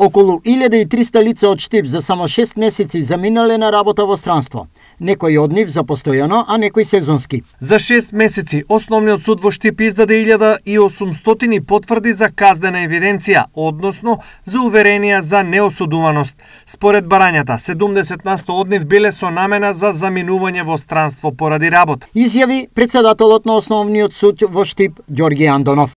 Околу 1300 лица од Штип за само 6 месеци заминале на работа во странство. Некои од нив за постојано, а некои сезонски. За 6 месеци Основниот суд во Штип издаде 1800 потврди за казнена евиденција, односно за уверенија за неосудуваност. Според барањата, 70 на 100 од нив биле со намена за заминување во странство поради работа. Изјави председателот на Основниот суд во Штип Ѓорги Андонов.